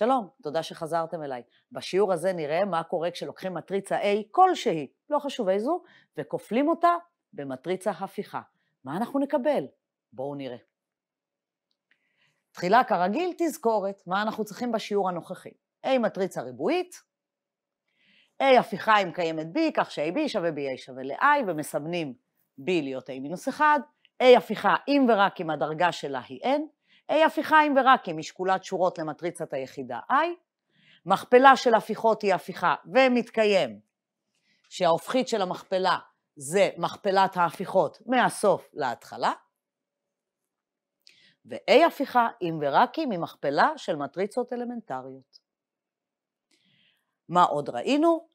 שלום, תודה שחזרתם אליי. בשיעור הזה נראה מה קורה כשלוקחים מטריצה A כלשהי, לא חשוב איזו, וכופלים אותה במטריצה הפיכה. מה אנחנו נקבל? בואו נראה. תחילה, כרגיל, תזכורת מה אנחנו צריכים בשיעור הנוכחי. A מטריצה ריבועית, A הפיכה אם קיימת B, כך ש-AB שווה BA שווה ל-I, ומסמנים B להיות A מינוס 1, A הפיכה אם ורק אם הדרגה שלה היא N, A הפיכה עם ורקים היא שקולת שורות למטריצת היחידה I, מכפלה של הפיכות היא הפיכה ומתקיים, שההופכית של המכפלה זה מכפלת ההפיכות מהסוף להתחלה, ו-A הפיכה עם ורקים היא מכפלה של מטריצות אלמנטריות. מה עוד ראינו?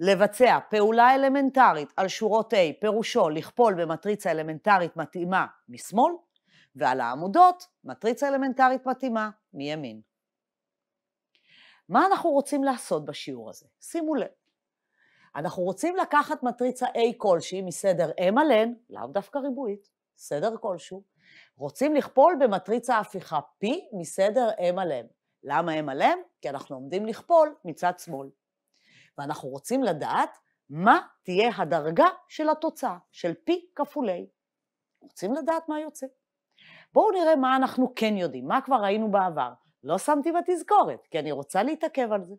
לבצע פעולה אלמנטרית על שורות A פירושו לכפול במטריצה אלמנטרית מתאימה משמאל, ועל העמודות מטריצה אלמנטרית מתאימה מימין. מה אנחנו רוצים לעשות בשיעור הזה? שימו לב. אנחנו רוצים לקחת מטריצה A כלשהי מסדר M על N, לאו דווקא ריבועית, סדר כלשהו, רוצים לכפול במטריצה הפיכה P מסדר M על M. למה M על M? כי אנחנו עומדים לכפול מצד שמאל. ואנחנו רוצים לדעת מה תהיה הדרגה של התוצאה, של P כפול A. רוצים לדעת מה יוצא. בואו נראה מה אנחנו כן יודעים, מה כבר ראינו בעבר. לא שמתי בתזכורת, כי אני רוצה להתעכב על זה.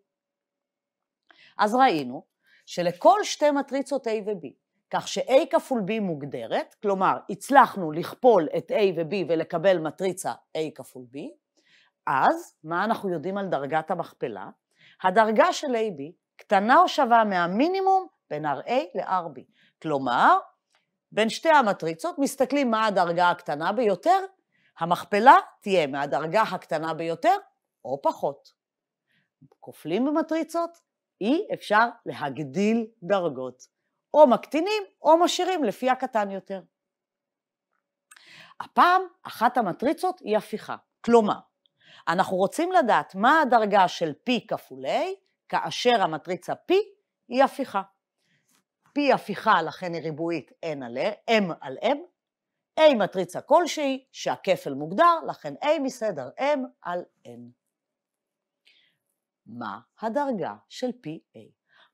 אז ראינו שלכל שתי מטריצות A ו-B, כך ש-A כפול B מוגדרת, כלומר, הצלחנו לכפול את A ו-B ולקבל מטריצה A כפול B, אז מה אנחנו יודעים על דרגת המכפלה? הדרגה של AB קטנה או שווה מהמינימום בין RA ל-RB. כלומר, בין שתי המטריצות מסתכלים מה הדרגה הקטנה ביותר המכפלה תהיה מהדרגה הקטנה ביותר או פחות. כופלים במטריצות, אי אפשר להגדיל דרגות. או מקטינים או משאירים לפי הקטן יותר. הפעם אחת המטריצות היא הפיכה. כלומר, אנחנו רוצים לדעת מה הדרגה של P כפול A, כאשר המטריצה P היא הפיכה. P הפיכה, לכן היא ריבועית N על M על M, A מטריצה כלשהי שהכפל מוגדר, לכן A מסדר M על N. מה הדרגה של PA?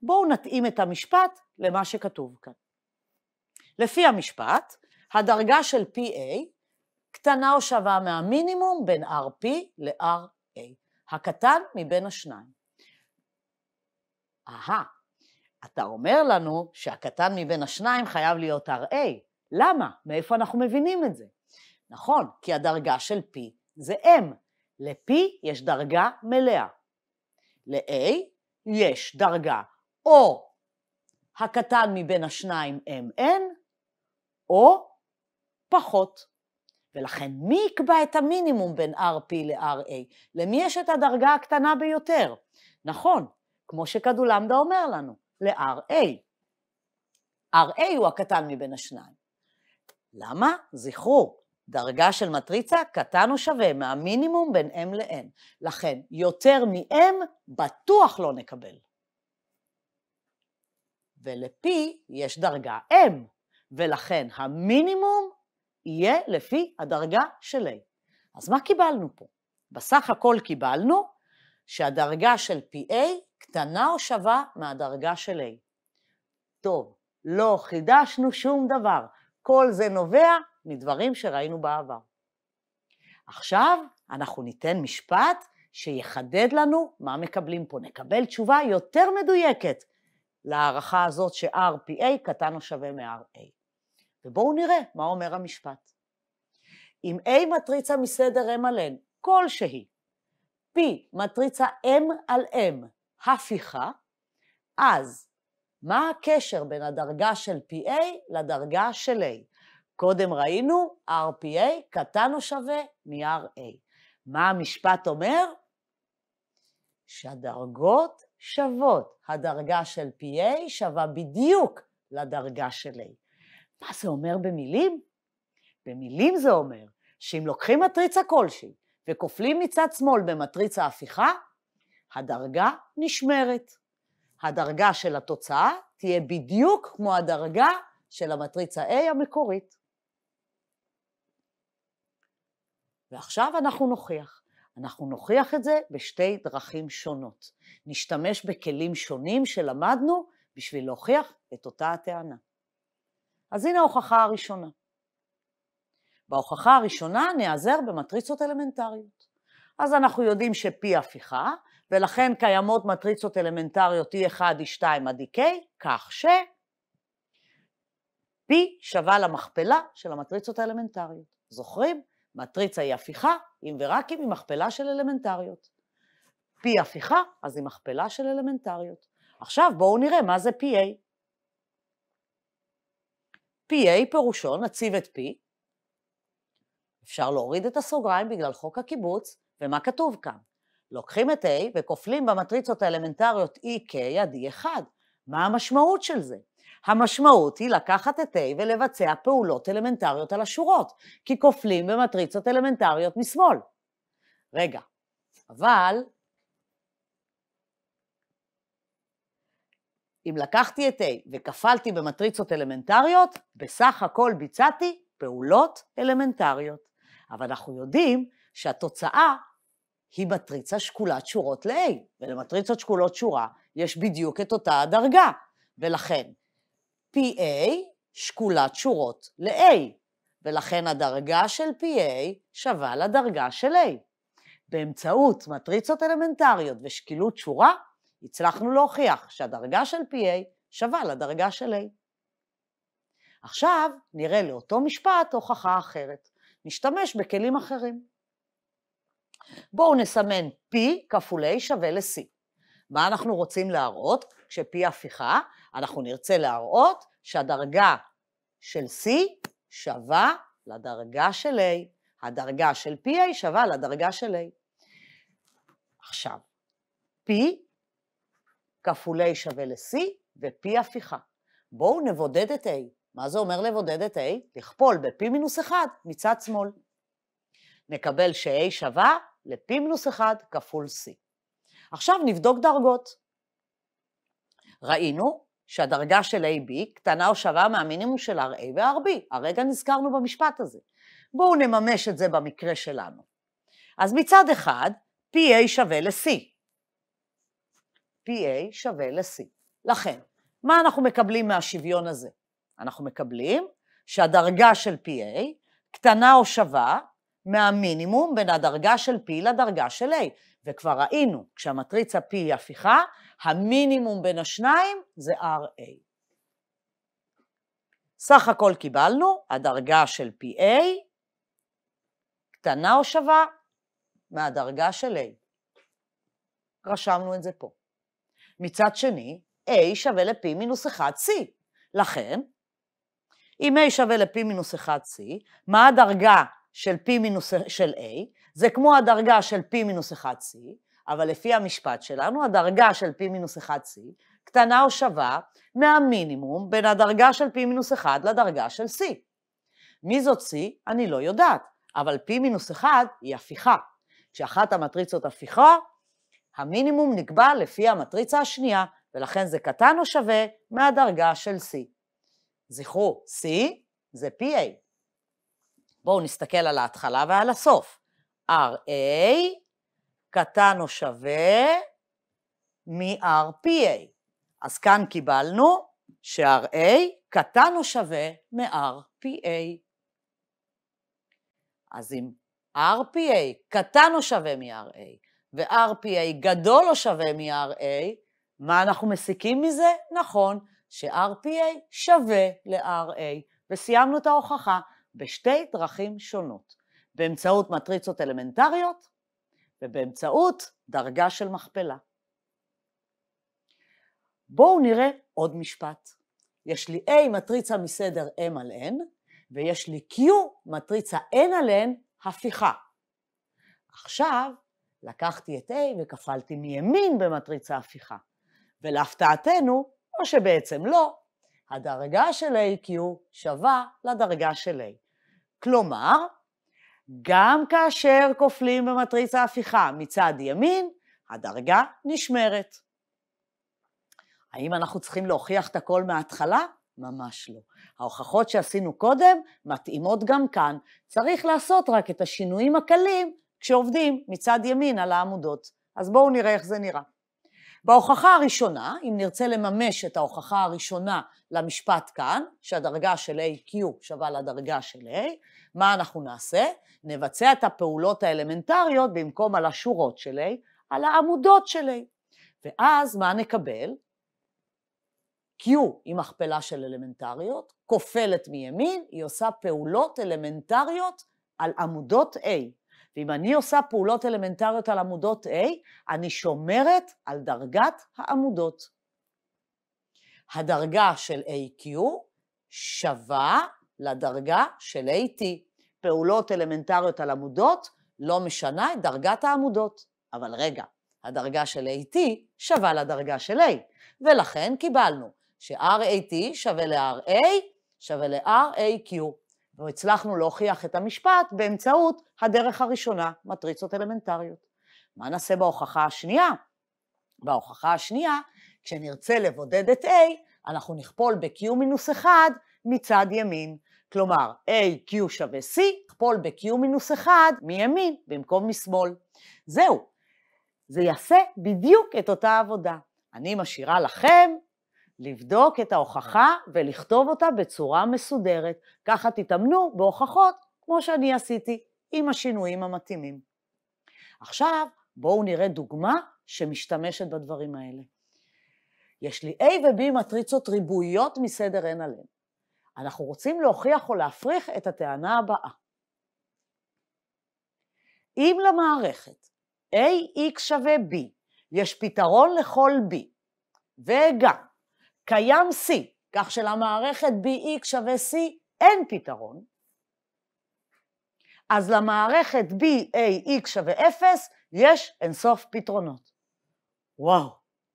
בואו נתאים את המשפט למה שכתוב כאן. לפי המשפט, הדרגה של PA קטנה או שווה מהמינימום בין RP ל-RA, הקטן מבין השניים. אהה, אתה אומר לנו שהקטן מבין השניים חייב להיות RA, למה? מאיפה אנחנו מבינים את זה? נכון, כי הדרגה של P זה M. ל-P יש דרגה מלאה. ל-A יש דרגה או הקטן מבין השניים MN, או פחות. ולכן מי יקבע את המינימום בין RP ל-RA? למי יש את הדרגה הקטנה ביותר? נכון, כמו שכדולמדה אומר לנו, ל-RA. RA הוא הקטן מבין השניים. למה? זכרו, דרגה של מטריצה קטן או שווה מהמינימום בין m ל-n. לכן, יותר מ-m בטוח לא נקבל. ול-p יש דרגה m, ולכן המינימום יהיה לפי הדרגה של a. אז מה קיבלנו פה? בסך הכל קיבלנו שהדרגה של PA קטנה או שווה מהדרגה של A. טוב, לא חידשנו שום דבר. כל זה נובע מדברים שראינו בעבר. עכשיו אנחנו ניתן משפט שיחדד לנו מה מקבלים פה. נקבל תשובה יותר מדויקת להערכה הזאת ש-RPA קטן או שווה מ-RA. ובואו נראה מה אומר המשפט. אם A מטריצה מסדר M על N כלשהי, P מטריצה M על M הפיכה, אז מה הקשר בין הדרגה של PA לדרגה של A? קודם ראינו, RPA קטן או שווה מ-RA. מה המשפט אומר? שהדרגות שוות. הדרגה של PA שווה בדיוק לדרגה של A. מה זה אומר במילים? במילים זה אומר שאם לוקחים מטריצה כלשהי וכופלים מצד שמאל במטריצה הפיכה, הדרגה נשמרת. הדרגה של התוצאה תהיה בדיוק כמו הדרגה של המטריצה A המקורית. ועכשיו אנחנו נוכיח. אנחנו נוכיח את זה בשתי דרכים שונות. נשתמש בכלים שונים שלמדנו בשביל להוכיח את אותה הטענה. אז הנה ההוכחה הראשונה. בהוכחה הראשונה נעזר במטריצות אלמנטריות. אז אנחנו יודעים ש-P הפיכה ולכן קיימות מטריצות אלמנטריות E1, E2 עד EK, כך ש... P שווה למכפלה של המטריצות האלמנטריות. זוכרים? מטריצה היא הפיכה, אם ורק אם היא מכפלה של אלמנטריות. P הפיכה, אז היא מכפלה של אלמנטריות. עכשיו בואו נראה מה זה PA. PA פירושו נציב את P, אפשר להוריד את הסוגריים בגלל חוק הקיבוץ, ומה כתוב כאן? לוקחים את A וכופלים במטריצות האלמנטריות EK עד E1. מה המשמעות של זה? המשמעות היא לקחת את A ולבצע פעולות אלמנטריות על השורות, כי כופלים במטריצות אלמנטריות משמאל. רגע, אבל אם לקחתי את A וכפלתי במטריצות אלמנטריות, בסך הכל ביצעתי פעולות אלמנטריות. אבל אנחנו יודעים שהתוצאה היא מטריצה שקולת שורות ל-A, ולמטריצות שקולות שורה יש בדיוק את אותה הדרגה, ולכן PA שקולת שורות ל-A, ולכן הדרגה של PA שווה לדרגה של A. באמצעות מטריצות אלמנטריות ושקילות שורה, הצלחנו להוכיח שהדרגה של PA שווה לדרגה של A. עכשיו נראה לאותו משפט הוכחה אחרת. נשתמש בכלים אחרים. בואו נסמן P כפול A שווה ל-C. מה אנחנו רוצים להראות? כש-P הפיכה, אנחנו נרצה להראות שהדרגה של C שווה לדרגה של A. הדרגה של PA שווה לדרגה של A. עכשיו, P כפול A שווה ל-C ו-P הפיכה. בואו נבודד את A. מה זה אומר לבודד את A? לכפול ב-P מינוס 1 מצד שמאל. נקבל ש-A שווה ל-p מינוס 1 כפול c. עכשיו נבדוק דרגות. ראינו שהדרגה של AB קטנה או שווה מהמינימום של RA ו-RB. הרגע נזכרנו במשפט הזה. בואו נממש את זה במקרה שלנו. אז מצד אחד, PA שווה ל-C. PA שווה ל-C. לכן, מה אנחנו מקבלים מהשוויון הזה? אנחנו מקבלים שהדרגה של PA קטנה או שווה מהמינימום בין הדרגה של P לדרגה של A. וכבר ראינו, כשהמטריצה P היא הפיכה, המינימום בין השניים זה RA. סך הכל קיבלנו, הדרגה של PA קטנה או שווה מהדרגה של A. רשמנו את זה פה. מצד שני, A שווה ל-P מינוס 1C. לכן, אם A שווה ל-P מינוס 1C, מה הדרגה של P מינוס, של A, זה כמו הדרגה של P מינוס 1C, אבל לפי המשפט שלנו, הדרגה של P מינוס 1C קטנה או שווה מהמינימום בין הדרגה של P מינוס 1 לדרגה של C. מי זאת C? אני לא יודעת, אבל P מינוס 1 היא הפיכה. כשאחת המטריצות הפיכה, המינימום נקבע לפי המטריצה השנייה, ולכן זה קטן או שווה מהדרגה של C. זכרו, C זה PA. בואו נסתכל על ההתחלה ועל הסוף. RA קטן או שווה מ-RPA. אז כאן קיבלנו ש-RA קטן או שווה מ-RPA. אז אם RPA קטן או שווה מ-RA ו-RPA גדול או שווה מ-RA, מה אנחנו מסיקים מזה? נכון, ש-RPA שווה ל-RA, וסיימנו את ההוכחה. בשתי דרכים שונות, באמצעות מטריצות אלמנטריות ובאמצעות דרגה של מכפלה. בואו נראה עוד משפט. יש לי A מטריצה מסדר M על N, ויש לי Q מטריצה N על N הפיכה. עכשיו לקחתי את A וכפלתי מימין במטריצה הפיכה, ולהפתעתנו, או שבעצם לא, הדרגה של AQ שווה לדרגה של A. כלומר, גם כאשר כופלים במטריצה ההפיכה מצד ימין, הדרגה נשמרת. האם אנחנו צריכים להוכיח את הכל מההתחלה? ממש לא. ההוכחות שעשינו קודם מתאימות גם כאן. צריך לעשות רק את השינויים הקלים כשעובדים מצד ימין על העמודות. אז בואו נראה איך זה נראה. בהוכחה הראשונה, אם נרצה לממש את ההוכחה הראשונה למשפט כאן, שהדרגה של AQ שווה לדרגה של A, מה אנחנו נעשה? נבצע את הפעולות האלמנטריות במקום על השורות של A, על העמודות של A. ואז מה נקבל? Q היא מכפלה של אלמנטריות, כופלת מימין, היא עושה פעולות אלמנטריות על עמודות A. ואם אני עושה פעולות אלמנטריות על עמודות A, אני שומרת על דרגת העמודות. הדרגה של AQ שווה לדרגה של AT. פעולות אלמנטריות על עמודות לא משנה את דרגת העמודות. אבל רגע, הדרגה של AT שווה לדרגה של A, ולכן קיבלנו ש-RAT שווה ל-RA שווה ל-RAQ. הצלחנו להוכיח את המשפט באמצעות הדרך הראשונה, מטריצות אלמנטריות. מה נעשה בהוכחה השנייה? בהוכחה השנייה, כשנרצה לבודד את A, אנחנו נכפול ב-Q מינוס 1 מצד ימין. כלומר, A, Q שווה C, נכפול ב-Q מינוס 1 מימין במקום משמאל. זהו, זה יעשה בדיוק את אותה עבודה. אני משאירה לכם לבדוק את ההוכחה ולכתוב אותה בצורה מסודרת. ככה תתאמנו בהוכחות, כמו שאני עשיתי, עם השינויים המתאימים. עכשיו, בואו נראה דוגמה שמשתמשת בדברים האלה. יש לי A ו-B מטריצות ריבועיות מסדר n על n. אנחנו רוצים להוכיח או להפריך את הטענה הבאה. אם למערכת AX שווה B, יש פתרון לכל B, וגם קיים C, כך שלמערכת BX שווה C אין פתרון, אז למערכת BAX שווה 0 יש אינסוף פתרונות. וואו,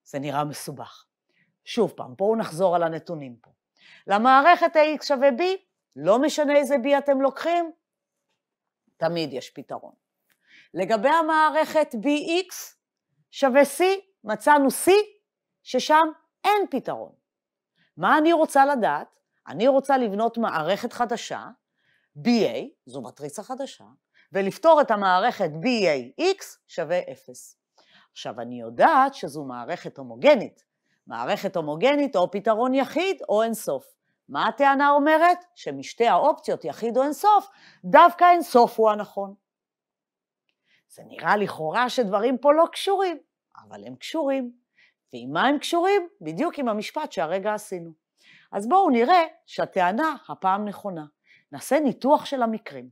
זה נראה מסובך. שוב פעם, בואו נחזור על הנתונים פה. למערכת AX שווה B, לא משנה איזה B אתם לוקחים, תמיד יש פתרון. לגבי המערכת BX שווה C, מצאנו C, ששם אין פתרון. מה אני רוצה לדעת? אני רוצה לבנות מערכת חדשה, BA, זו מטריצה חדשה, ולפתור את המערכת BAX שווה 0. עכשיו, אני יודעת שזו מערכת הומוגנית. מערכת הומוגנית או פתרון יחיד או אינסוף. מה הטענה אומרת? שמשתי האופציות, יחיד או אינסוף, דווקא אינסוף הוא הנכון. זה נראה לכאורה שדברים פה לא קשורים, אבל הם קשורים. ועם מה הם קשורים? בדיוק עם המשפט שהרגע עשינו. אז בואו נראה שהטענה הפעם נכונה. נעשה ניתוח של המקרים.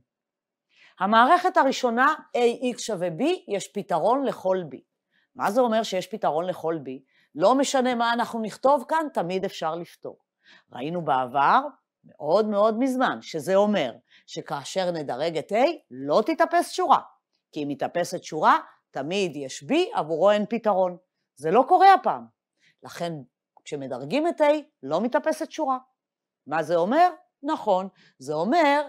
המערכת הראשונה, AX שווה B, יש פתרון לכל B. מה זה אומר שיש פתרון לכל B? לא משנה מה אנחנו נכתוב כאן, תמיד אפשר לפתור. ראינו בעבר, מאוד מאוד מזמן, שזה אומר שכאשר נדרג את A, לא תתאפס שורה, כי אם מתאפסת שורה, תמיד יש B, עבורו אין פתרון. זה לא קורה הפעם. לכן כשמדרגים את A לא מתאפסת שורה. מה זה אומר? נכון, זה אומר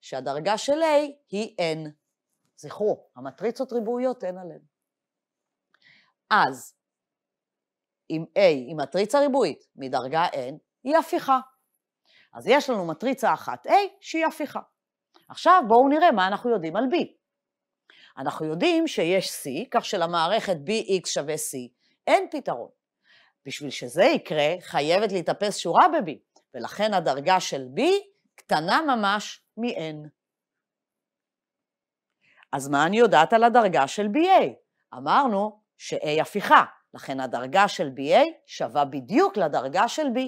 שהדרגה של A היא N. זכרו, המטריצות ריבועיות אין עליהן. אז אם A היא מטריצה ריבועית מדרגה N, היא הפיכה. אז יש לנו מטריצה אחת A שהיא הפיכה. עכשיו בואו נראה מה אנחנו יודעים על B. אנחנו יודעים שיש C, כך שלמערכת BX שווה C, אין פתרון. בשביל שזה יקרה, חייבת להתאפס שורה ב-B, ולכן הדרגה של B קטנה ממש מ-N. אז מה אני יודעת על הדרגה של BA? אמרנו ש-A הפיכה, לכן הדרגה של BA שווה בדיוק לדרגה של B.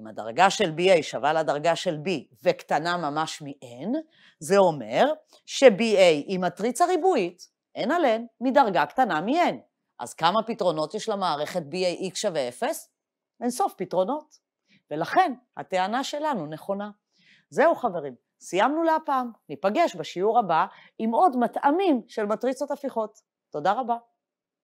אם הדרגה של BA שווה לדרגה של B וקטנה ממש מ-N, זה אומר ש-BA היא מטריצה ריבועית, אין עליהן מדרגה קטנה מהן. אז כמה פתרונות יש למערכת BAX שווה 0? אין סוף פתרונות. ולכן הטענה שלנו נכונה. זהו חברים, סיימנו להפעם. ניפגש בשיעור הבא עם עוד מטעמים של מטריצות הפיכות. תודה רבה.